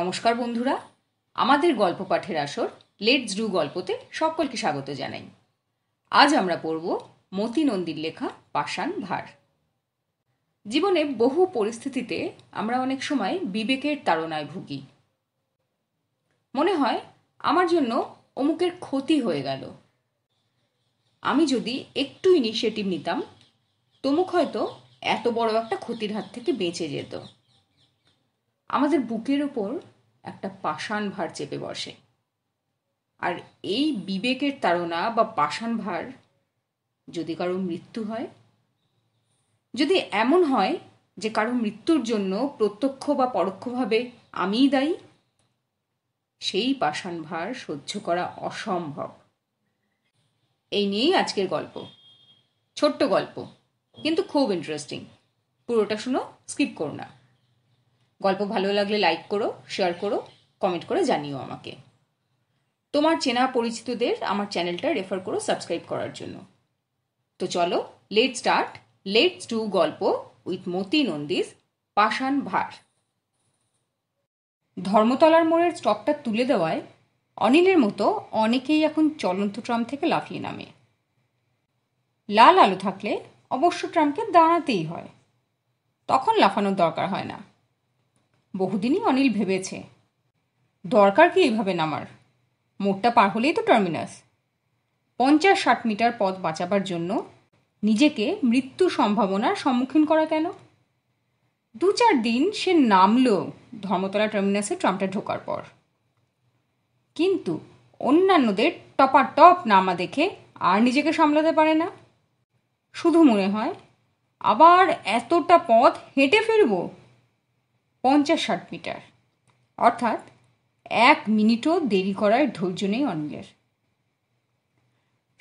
নমস্কার বন্ধুরা আমাদের গল্প পাঠের আসর লেটস ডু গল্পতে সকলকে স্বাগত জানাই আজ আমরা পড়ব মতি নন্দীর লেখা পাষাণ ভার জীবনে বহু পরিস্থিতিতে আমরা অনেক সময় বিবেকের তাড়নায় ভুগি মনে হয় আমার জন্য অমুকের ক্ষতি হয়ে গেল আমি যদি একটু ইনিশিয়েটিভ নিতাম তমুক হয়তো এত বড় একটা ক্ষতির হাত থেকে বেঁচে যেত আমাদের বুকের ওপর একটা পাষাণ ভার চেপে বসে আর এই বিবেকের তাড়না বা পাষাণ ভার যদি কারো মৃত্যু হয় যদি এমন হয় যে কারো মৃত্যুর জন্য প্রত্যক্ষ বা পরোক্ষভাবে আমিই দায়ী সেই পাষাণ ভার সহ্য করা অসম্ভব এই নিয়েই আজকের গল্প ছোট্ট গল্প কিন্তু খুব ইন্টারেস্টিং পুরোটা শুনো স্কিপ করো না গল্প ভালো লাগলে লাইক করো শেয়ার করো কমেন্ট করে জানিও আমাকে তোমার চেনা পরিচিতদের আমার চ্যানেলটা রেফার করো সাবস্ক্রাইব করার জন্য তো চলো লেট স্টার্ট লেট টু গল্প উইথ মতি নন্দিস পাষাণ ভার ধর্মতলার মোড়ের স্টকটা তুলে দেওয়ায় অনিলের মতো অনেকেই এখন চলন্ত ট্রাম থেকে লাফিয়ে নামে লাল আলো থাকলে অবশ্য ট্রামকে দাঁড়াতেই হয় তখন লাফানোর দরকার হয় না বহুদিনই অনিল ভেবেছে দরকার কি এইভাবে নামার মোড়টা পার হলেই তো টার্মিনাস পঞ্চাশ ষাট মিটার পথ বাঁচাবার জন্য নিজেকে মৃত্যু সম্ভাবনার সম্মুখীন করা কেন দু চার দিন সে নামলো ধর্মতলা টার্মিনাসে ট্রামটা ঢোকার পর কিন্তু অন্যান্যদের টপার টপ নামা দেখে আর নিজেকে সামলাতে পারে না শুধু মনে হয় আবার এতটা পথ হেঁটে ফিরবো পঞ্চাশ ষাট মিটার অর্থাৎ এক মিনিটও দেরি করায় ধৈর্য নেই অনিলের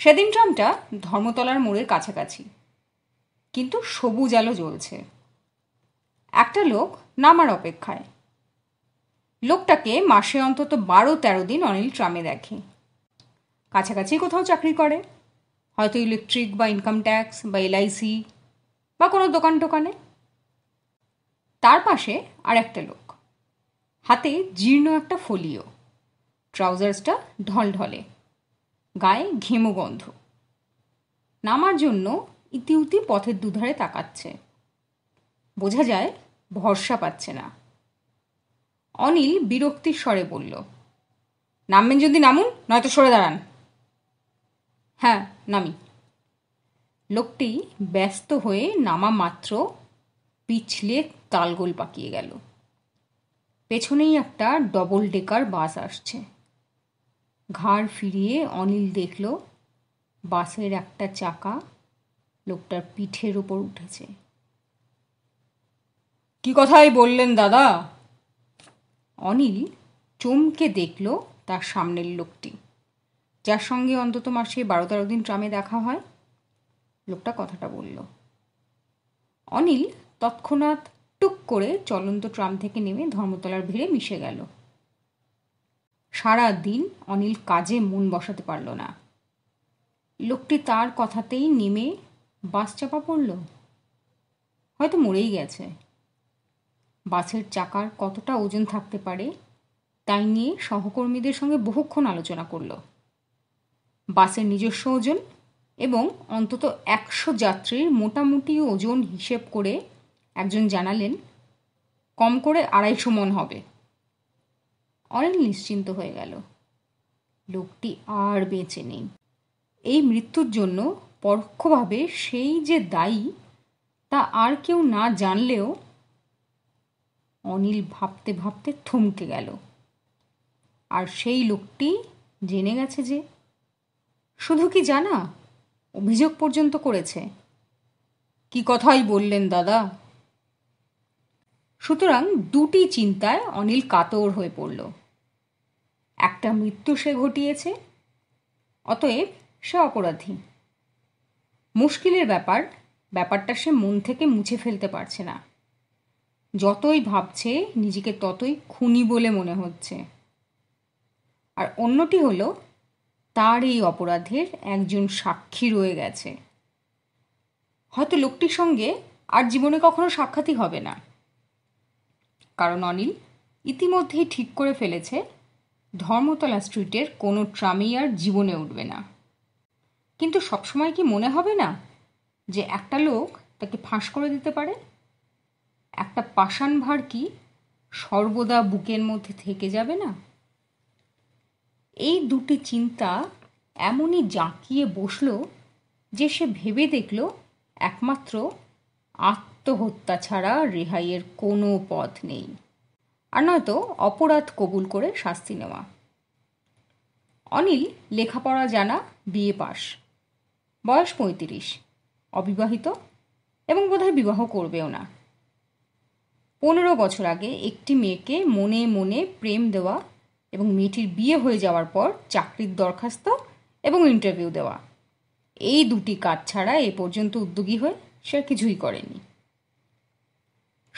সেদিন ট্রামটা ধর্মতলার মোড়ের কাছাকাছি কিন্তু সবুজ আলো জ্বলছে একটা লোক নামার অপেক্ষায় লোকটাকে মাসে অন্তত বারো তেরো দিন অনিল ট্রামে দেখে কাছাকাছি কোথাও চাকরি করে হয়তো ইলেকট্রিক বা ইনকাম ট্যাক্স বা এলআইসি বা কোনো দোকান টোকানে তার পাশে আর একটা লোক হাতে জীর্ণ একটা ফলিও ট্রাউজার্সটা ঢলঢলে গায়ে ঘেমো গন্ধ নামার জন্য ইতিউতি পথের দুধারে তাকাচ্ছে বোঝা যায় ভরসা পাচ্ছে না অনিল বিরক্তির স্বরে বলল নামবেন যদি নামুন নয়তো সরে দাঁড়ান হ্যাঁ নামি লোকটি ব্যস্ত হয়ে নামা মাত্র পিছলে তালগোল পাকিয়ে গেল পেছনেই একটা ডবল ডেকার বাস আসছে ঘাড় ফিরিয়ে অনিল দেখল বাসের একটা চাকা লোকটার পিঠের ওপর উঠেছে কি কথাই বললেন দাদা অনিল চমকে দেখল তার সামনের লোকটি যার সঙ্গে অন্তত মাসে বারো তেরো দিন ট্রামে দেখা হয় লোকটা কথাটা বলল অনিল তৎক্ষণাৎ টুক করে চলন্ত ট্রাম থেকে নেমে ধর্মতলার ভিড়ে মিশে গেল সারা দিন অনিল কাজে মন বসাতে পারল না লোকটি তার কথাতেই নেমে বাস চাপা পড়ল হয়তো মরেই গেছে বাসের চাকার কতটা ওজন থাকতে পারে তাই নিয়ে সহকর্মীদের সঙ্গে বহুক্ষণ আলোচনা করল বাসের নিজস্ব ওজন এবং অন্তত একশো যাত্রীর মোটামুটি ওজন হিসেব করে একজন জানালেন কম করে আড়াইশো মন হবে অনেক নিশ্চিন্ত হয়ে গেল লোকটি আর বেঁচে নেই এই মৃত্যুর জন্য পরোক্ষভাবে সেই যে দায়ী তা আর কেউ না জানলেও অনিল ভাবতে ভাবতে থমকে গেল আর সেই লোকটি জেনে গেছে যে শুধু কি জানা অভিযোগ পর্যন্ত করেছে কি কথাই বললেন দাদা সুতরাং দুটি চিন্তায় অনিল কাতর হয়ে পড়ল একটা মৃত্যু সে ঘটিয়েছে অতএব সে অপরাধী মুশকিলের ব্যাপার ব্যাপারটা সে মন থেকে মুছে ফেলতে পারছে না যতই ভাবছে নিজেকে ততই খুনি বলে মনে হচ্ছে আর অন্যটি হলো তার এই অপরাধের একজন সাক্ষী রয়ে গেছে হয়তো লোকটির সঙ্গে আর জীবনে কখনো সাক্ষাৎই হবে না কারণ অনিল ইতিমধ্যেই ঠিক করে ফেলেছে ধর্মতলা স্ট্রিটের কোনো ট্রামেই আর জীবনে উঠবে না কিন্তু সবসময় কি মনে হবে না যে একটা লোক তাকে ফাঁস করে দিতে পারে একটা পাষাণ ভার কি সর্বদা বুকের মধ্যে থেকে যাবে না এই দুটি চিন্তা এমনই জাঁকিয়ে বসল যে সে ভেবে দেখল একমাত্র আত্ম আত্মহত্যা ছাড়া রেহাইয়ের কোনো পথ নেই আর নয়তো অপরাধ কবুল করে শাস্তি নেওয়া অনিল লেখাপড়া জানা বিএ পাশ বয়স পঁয়ত্রিশ অবিবাহিত এবং বোধহয় বিবাহ করবেও না পনেরো বছর আগে একটি মেয়েকে মনে মনে প্রেম দেওয়া এবং মেয়েটির বিয়ে হয়ে যাওয়ার পর চাকরির দরখাস্ত এবং ইন্টারভিউ দেওয়া এই দুটি কাজ ছাড়া এ পর্যন্ত উদ্যোগী হয়ে সে কিছুই করেনি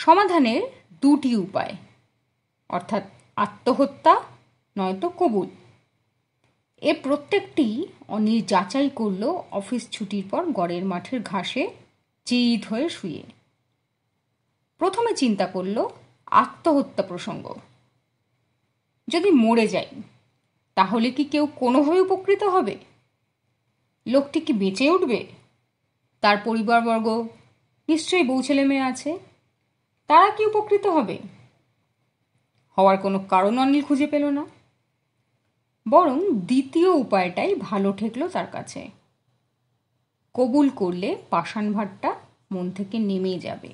সমাধানের দুটি উপায় অর্থাৎ আত্মহত্যা নয়তো কবুল এ প্রত্যেকটি অনিল যাচাই করল অফিস ছুটির পর গড়ের মাঠের ঘাসে চিত হয়ে শুয়ে প্রথমে চিন্তা করল আত্মহত্যা প্রসঙ্গ যদি মরে যাই তাহলে কি কেউ কোনোভাবে উপকৃত হবে লোকটি কি বেঁচে উঠবে তার পরিবারবর্গ নিশ্চয়ই বউ ছেলে মেয়ে আছে তারা কি উপকৃত হবে হওয়ার কোনো কারণ অনিল খুঁজে পেল না বরং দ্বিতীয় উপায়টাই ভালো ঠেকল তার কাছে কবুল করলে পাষাণ ভাটটা মন থেকে নেমে যাবে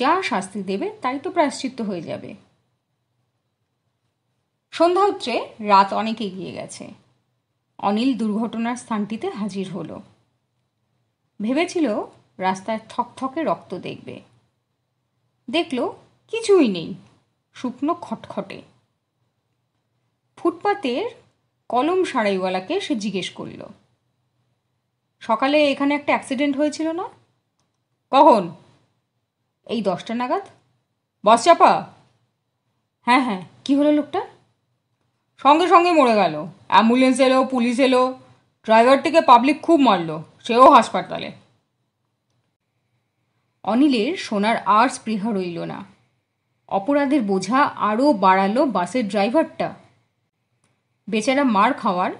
যা শাস্তি দেবে তাই তো প্রায়শ্চিত্ত হয়ে যাবে সন্ধ্যা হচ্ছে রাত অনেক এগিয়ে গেছে অনিল দুর্ঘটনার স্থানটিতে হাজির হলো ভেবেছিল রাস্তায় থকথকে রক্ত দেখবে দেখল কিছুই নেই শুকনো খটখটে ফুটপাতের কলম সারাইওয়ালাকে সে জিজ্ঞেস করল সকালে এখানে একটা অ্যাক্সিডেন্ট হয়েছিল না কখন এই দশটা নাগাদ বস চাপা হ্যাঁ হ্যাঁ কি হলো লোকটা সঙ্গে সঙ্গে মরে গেল অ্যাম্বুলেন্স এলো পুলিশ এলো ড্রাইভারটিকে পাবলিক খুব মারলো সেও হাসপাতালে অনিলের সোনার আর স্পৃহা রইল না অপরাধের বোঝা আরও বাড়ালো বাসের ড্রাইভারটা বেচারা মার খাওয়ার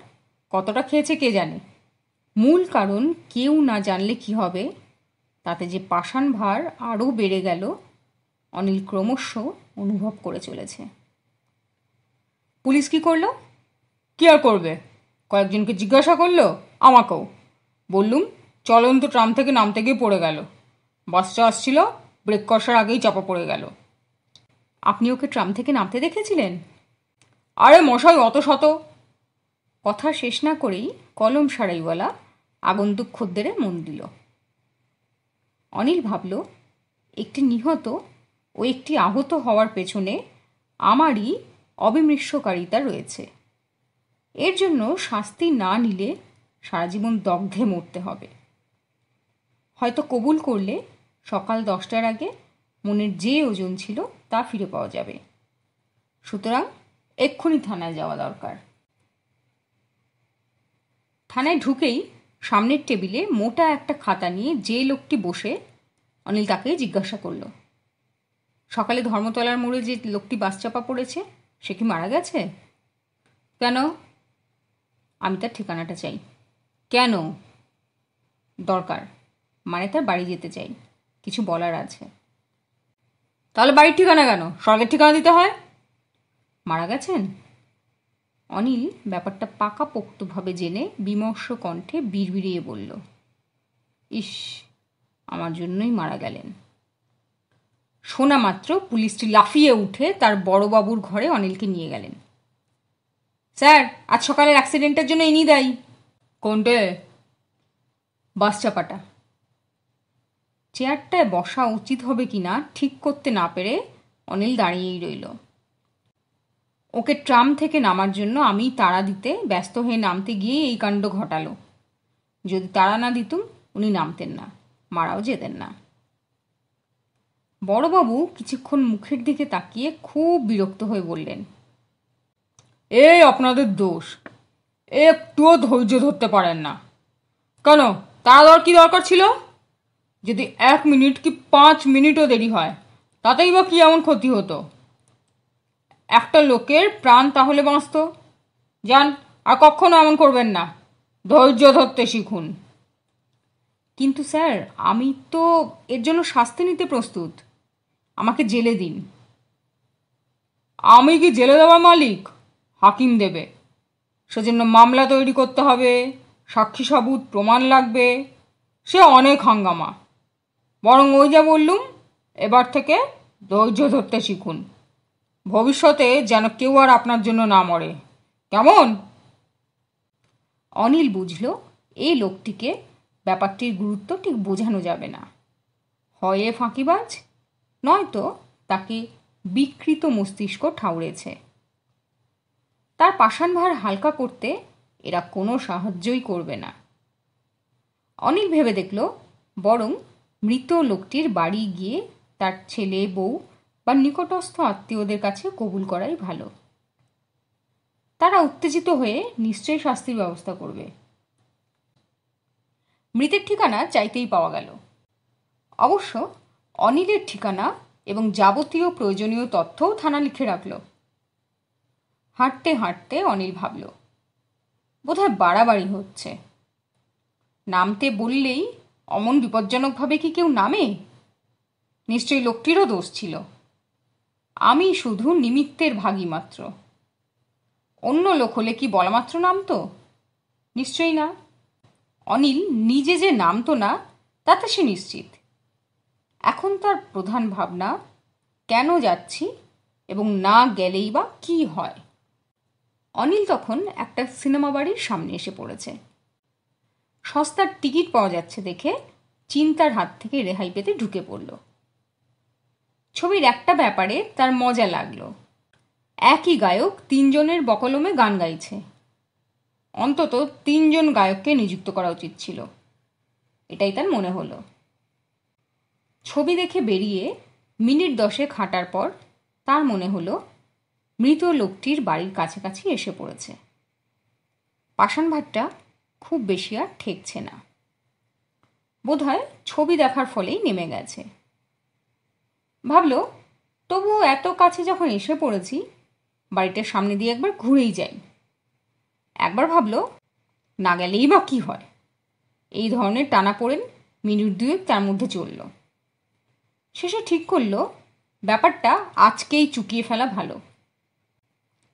কতটা খেয়েছে কে জানে মূল কারণ কেউ না জানলে কি হবে তাতে যে পাষাণ ভার আরও বেড়ে গেল অনিল ক্রমশ অনুভব করে চলেছে পুলিশ কি করল কি আর করবে কয়েকজনকে জিজ্ঞাসা করলো আমাকেও বললুম চলন্ত ট্রাম থেকে নামতে গিয়ে পড়ে গেল বাসটা আসছিল ব্রেক কষার আগেই চাপা পড়ে গেল আপনি ওকে ট্রাম থেকে নামতে দেখেছিলেন আরে মশাই অত শত কথা শেষ না করেই কলম সারাইওয়ালা আগন্তুক খদ্দেরে মন দিল অনিল ভাবল একটি নিহত ও একটি আহত হওয়ার পেছনে আমারই অবিমৃষ্যকারিতা রয়েছে এর জন্য শাস্তি না নিলে সারা জীবন দগ্ধে মরতে হবে হয়তো কবুল করলে সকাল দশটার আগে মনের যে ওজন ছিল তা ফিরে পাওয়া যাবে সুতরাং এক্ষুনি থানায় যাওয়া দরকার থানায় ঢুকেই সামনের টেবিলে মোটা একটা খাতা নিয়ে যে লোকটি বসে অনিল তাকে জিজ্ঞাসা করল সকালে ধর্মতলার মোড়ে যে লোকটি বাস চাপা পড়েছে সে কি মারা গেছে কেন আমি তার ঠিকানাটা চাই কেন দরকার মানে তার বাড়ি যেতে চাই কিছু বলার আছে তাহলে বাড়ির ঠিকানা কেন স্বর্গের ঠিকানা দিতে হয় মারা গেছেন অনিল ব্যাপারটা পাকাপোক্তভাবে জেনে বিমর্ষ কণ্ঠে বিড়বিড়িয়ে বলল ইস আমার জন্যই মারা গেলেন শোনা মাত্র পুলিশটি লাফিয়ে উঠে তার বড়বাবুর ঘরে অনিলকে নিয়ে গেলেন স্যার আজ সকালের অ্যাক্সিডেন্টের জন্য ইনি দায়ী কোনটে বাস চাপাটা চেয়ারটায় বসা উচিত হবে কি না ঠিক করতে না পেরে অনিল দাঁড়িয়েই রইল ওকে ট্রাম থেকে নামার জন্য আমি তাড়া দিতে ব্যস্ত হয়ে নামতে গিয়ে এই কাণ্ড ঘটালো যদি তাড়া না দিতুম উনি নামতেন না মারাও যেতেন না বড়বাবু কিছুক্ষণ মুখের দিকে তাকিয়ে খুব বিরক্ত হয়ে বললেন এই আপনাদের দোষ একটুও ধৈর্য ধরতে পারেন না কেন তারা দর কি দরকার ছিল যদি এক মিনিট কি পাঁচ মিনিটও দেরি হয় তাতেই বা কী এমন ক্ষতি হতো একটা লোকের প্রাণ তাহলে বাঁচত যান আর কখনো এমন করবেন না ধৈর্য ধরতে শিখুন কিন্তু স্যার আমি তো এর জন্য শাস্তি নিতে প্রস্তুত আমাকে জেলে দিন আমি কি জেলে দেওয়া মালিক হাকিম দেবে সেজন্য মামলা তৈরি করতে হবে সাক্ষী সাবুত প্রমাণ লাগবে সে অনেক হাঙ্গামা বরং ওই যা বললুম এবার থেকে ধৈর্য ধরতে শিখুন ভবিষ্যতে যেন কেউ আর আপনার জন্য না মরে কেমন অনিল বুঝল এই লোকটিকে ব্যাপারটির গুরুত্ব ঠিক বোঝানো যাবে না হয় এ ফাঁকিবাজ নয়তো তাকে বিকৃত মস্তিষ্ক ঠাউরেছে তার পাষাণভার হালকা করতে এরা কোনো সাহায্যই করবে না অনিল ভেবে দেখল বরং মৃত লোকটির বাড়ি গিয়ে তার ছেলে বউ বা নিকটস্থ আত্মীয়দের কাছে কবুল করাই ভালো তারা উত্তেজিত হয়ে নিশ্চয়ই শাস্তির ব্যবস্থা করবে মৃতের ঠিকানা চাইতেই পাওয়া গেল অবশ্য অনিলের ঠিকানা এবং যাবতীয় প্রয়োজনীয় তথ্যও থানা লিখে রাখল হাঁটতে হাঁটতে অনিল ভাবল বোধহয় বাড়াবাড়ি হচ্ছে নামতে বললেই অমন বিপজ্জনকভাবে কি কেউ নামে নিশ্চয়ই লোকটিরও দোষ ছিল আমি শুধু নিমিত্তের ভাগি মাত্র অন্য লোক হলে কি বলামাত্র নামতো নিশ্চয়ই না অনিল নিজে যে নামতো না তাতে সে নিশ্চিত এখন তার প্রধান ভাবনা কেন যাচ্ছি এবং না গেলেই বা কি হয় অনিল তখন একটা সিনেমা বাড়ির সামনে এসে পড়েছে সস্তার টিকিট পাওয়া যাচ্ছে দেখে চিন্তার হাত থেকে রেহাই পেতে ঢুকে পড়ল ছবির একটা ব্যাপারে তার মজা লাগলো একই গায়ক তিনজনের বকলমে গান গাইছে অন্তত তিনজন গায়ককে নিযুক্ত করা উচিত ছিল এটাই তার মনে হলো ছবি দেখে বেরিয়ে মিনিট দশে খাটার পর তার মনে হলো মৃত লোকটির বাড়ির কাছাকাছি এসে পড়েছে পাষাণ ভাটটা খুব বেশি আর ঠেকছে না বোধহয় ছবি দেখার ফলেই নেমে গেছে ভাবল তবু এত কাছে যখন এসে পড়েছি বাড়িটার সামনে দিয়ে একবার ঘুরেই যাই একবার ভাবল না গেলেই বা কী হয় এই ধরনের টানা পড়েন মিনিট দুয়েক তার মধ্যে চলল শেষে ঠিক করল ব্যাপারটা আজকেই চুকিয়ে ফেলা ভালো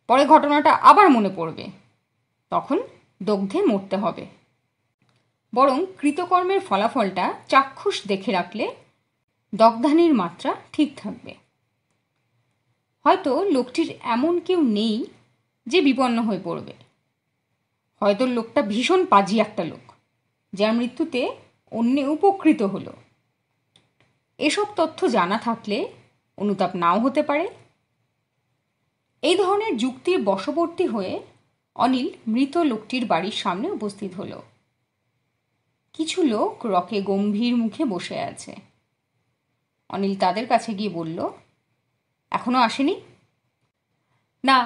পরে ঘটনাটা আবার মনে পড়বে তখন দগ্ধে মরতে হবে বরং কৃতকর্মের ফলাফলটা চাক্ষুষ দেখে রাখলে দগ্ধানির মাত্রা ঠিক থাকবে হয়তো লোকটির এমন কেউ নেই যে বিপন্ন হয়ে পড়বে হয়তো লোকটা ভীষণ পাজি একটা লোক যার মৃত্যুতে অন্যে উপকৃত হলো এসব তথ্য জানা থাকলে অনুতাপ নাও হতে পারে এই ধরনের যুক্তির বশবর্তী হয়ে অনিল মৃত লোকটির বাড়ির সামনে উপস্থিত হল কিছু লোক রকে গম্ভীর মুখে বসে আছে অনিল তাদের কাছে গিয়ে বলল এখনো আসেনি না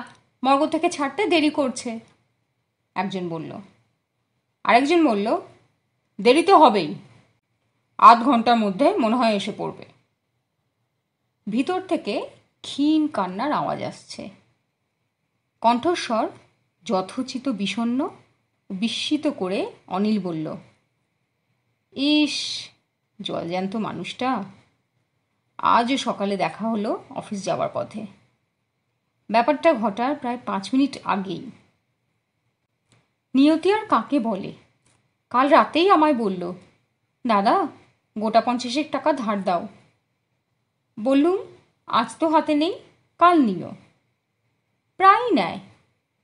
মর্গ থেকে ছাড়তে দেরি করছে একজন বলল আরেকজন বলল দেরি তো হবেই আধ ঘন্টার মধ্যে মনে হয় এসে পড়বে ভিতর থেকে ক্ষীণ কান্নার আওয়াজ আসছে কণ্ঠস্বর যথোচিত বিষণ্ন বিস্মিত করে অনিল বলল ইস জলজ্যান্ত মানুষটা আজও সকালে দেখা হলো অফিস যাওয়ার পথে ব্যাপারটা ঘটার প্রায় পাঁচ মিনিট আগেই নিয়তি আর কাকে বলে কাল রাতেই আমায় বলল দাদা গোটা পঞ্চাশেক টাকা ধার দাও বললুম আজ তো হাতে নেই কাল নিও প্রায় নেয়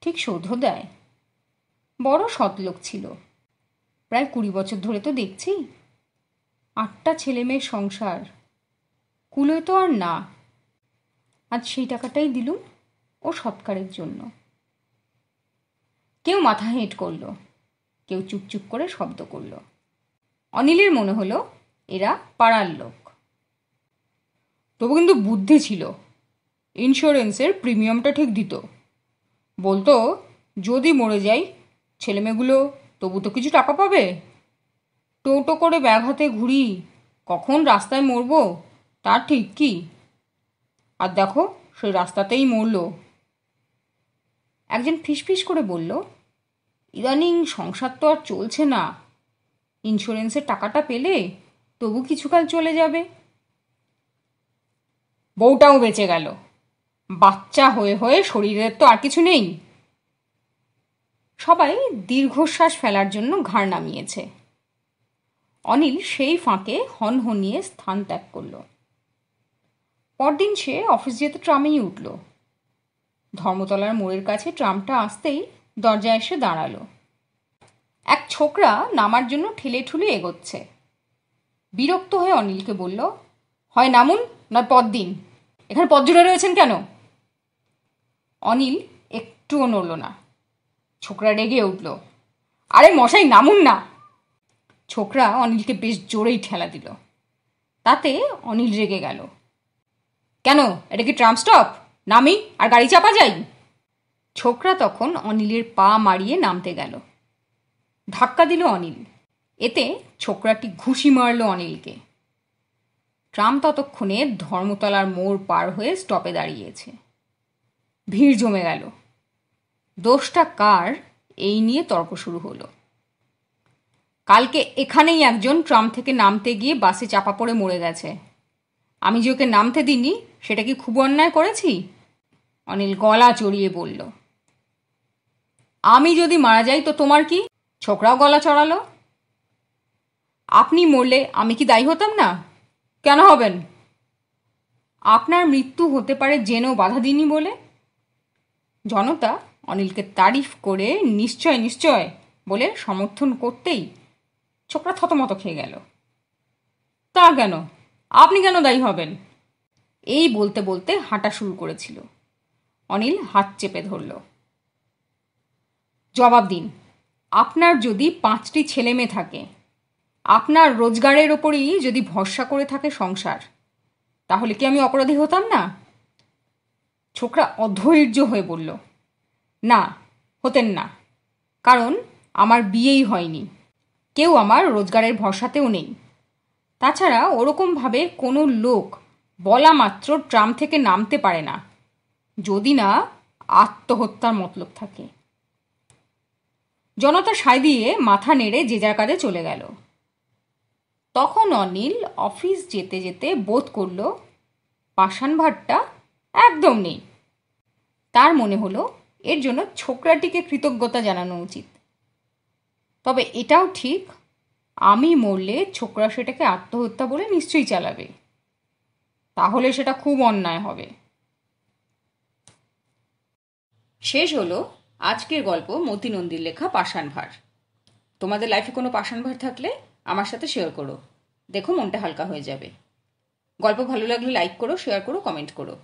ঠিক শোধ দেয় বড় সৎলোক ছিল প্রায় কুড়ি বছর ধরে তো দেখছি আটটা ছেলে মেয়ের সংসার কুলোয় তো আর না আজ সেই টাকাটাই দিলুম ও সৎকারের জন্য কেউ মাথা হেঁট করলো কেউ চুপচুপ করে শব্দ করল অনিলের মনে হলো এরা পাড়ার লোক তবু কিন্তু বুদ্ধি ছিল ইন্স্যুরেন্সের প্রিমিয়ামটা ঠিক দিত বলতো যদি মরে যাই ছেলেমেয়েগুলো তবু তো কিছু টাকা পাবে টোটো করে ব্যাগ হাতে ঘুরি কখন রাস্তায় মরব তার ঠিক কি আর দেখো সেই রাস্তাতেই মরল একজন ফিসফিস করে বলল ইদানিং সংসার তো আর চলছে না ইন্স্যুরেন্সের টাকাটা পেলে তবু কিছুকাল চলে যাবে বউটাও বেঁচে গেল বাচ্চা হয়ে হয়ে শরীরের তো আর কিছু নেই সবাই দীর্ঘশ্বাস ফেলার জন্য ঘাড় নামিয়েছে অনিল সেই ফাঁকে হনহনিয়ে স্থান ত্যাগ করল পরদিন সে অফিস যেতে ট্রামেই উঠল ধর্মতলার মোড়ের কাছে ট্রামটা আসতেই দরজায় এসে দাঁড়ালো এক ছোকরা নামার জন্য ঠেলে ঠুলে এগোচ্ছে বিরক্ত হয়ে অনিলকে বলল হয় নামুন নয় পদ এখানে পদ রয়েছেন কেন অনিল একটুও নড়ল না ছোকরা রেগে উঠল আরে মশাই নামুন না ছোকরা অনিলকে বেশ জোরেই ঠেলা দিল তাতে অনিল রেগে গেল কেন এটা কি ট্রাম স্টপ নামি আর গাড়ি চাপা যাই ছোকরা তখন অনিলের পা মারিয়ে নামতে গেল ধাক্কা দিল অনিল এতে ছোকরাটি ঘুষি মারল অনিলকে ট্রাম ততক্ষণে ধর্মতলার মোড় পার হয়ে স্টপে দাঁড়িয়েছে ভিড় জমে গেল দোষটা কার এই নিয়ে তর্ক শুরু হলো কালকে এখানেই একজন ট্রাম থেকে নামতে গিয়ে বাসে চাপা পড়ে মরে গেছে আমি যে ওকে নামতে দিইনি সেটা কি খুব অন্যায় করেছি অনিল গলা চড়িয়ে বলল আমি যদি মারা যাই তো তোমার কি ছোকরাও গলা চড়ালো আপনি মরলে আমি কি দায়ী হতাম না কেন হবেন আপনার মৃত্যু হতে পারে জেনেও বাধা দিনি বলে জনতা অনিলকে তারিফ করে নিশ্চয় নিশ্চয় বলে সমর্থন করতেই ছোকরা থতমত খেয়ে গেল তা কেন আপনি কেন দায়ী হবেন এই বলতে বলতে হাঁটা শুরু করেছিল অনিল হাত চেপে ধরল জবাব দিন আপনার যদি পাঁচটি ছেলে মেয়ে থাকে আপনার রোজগারের ওপরেই যদি ভরসা করে থাকে সংসার তাহলে কি আমি অপরাধী হতাম না ছোকরা অধৈর্য হয়ে বলল না হতেন না কারণ আমার বিয়েই হয়নি কেউ আমার রোজগারের ভরসাতেও নেই তাছাড়া ওরকমভাবে কোনো লোক বলা মাত্র ট্রাম থেকে নামতে পারে না যদি না আত্মহত্যার মতলব থাকে জনতা সায় দিয়ে মাথা নেড়ে যে যার কাজে চলে গেল তখন অনিল অফিস যেতে যেতে বোধ করল পাষাণ ভাটটা একদম নেই তার মনে হলো এর জন্য ছোকরাটিকে কৃতজ্ঞতা জানানো উচিত তবে এটাও ঠিক আমি মরলে ছোকরা সেটাকে আত্মহত্যা বলে নিশ্চয়ই চালাবে তাহলে সেটা খুব অন্যায় হবে শেষ হলো আজকের গল্প মতিনন্দীর লেখা পাষাণ ভার তোমাদের লাইফে কোনো পাষাণ ভার থাকলে আমার সাথে শেয়ার করো দেখো মনটা হালকা হয়ে যাবে গল্প ভালো লাগলে লাইক করো শেয়ার করো কমেন্ট করো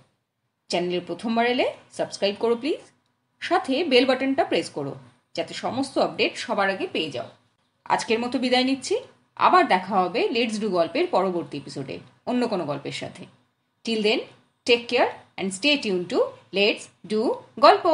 চ্যানেলের প্রথমবার এলে সাবস্ক্রাইব করো প্লিজ সাথে বেল বাটনটা প্রেস করো যাতে সমস্ত আপডেট সবার আগে পেয়ে যাও আজকের মতো বিদায় নিচ্ছি আবার দেখা হবে লেটস ডু গল্পের পরবর্তী এপিসোডে অন্য কোনো গল্পের সাথে till then take care and stay tune to let's do গল্প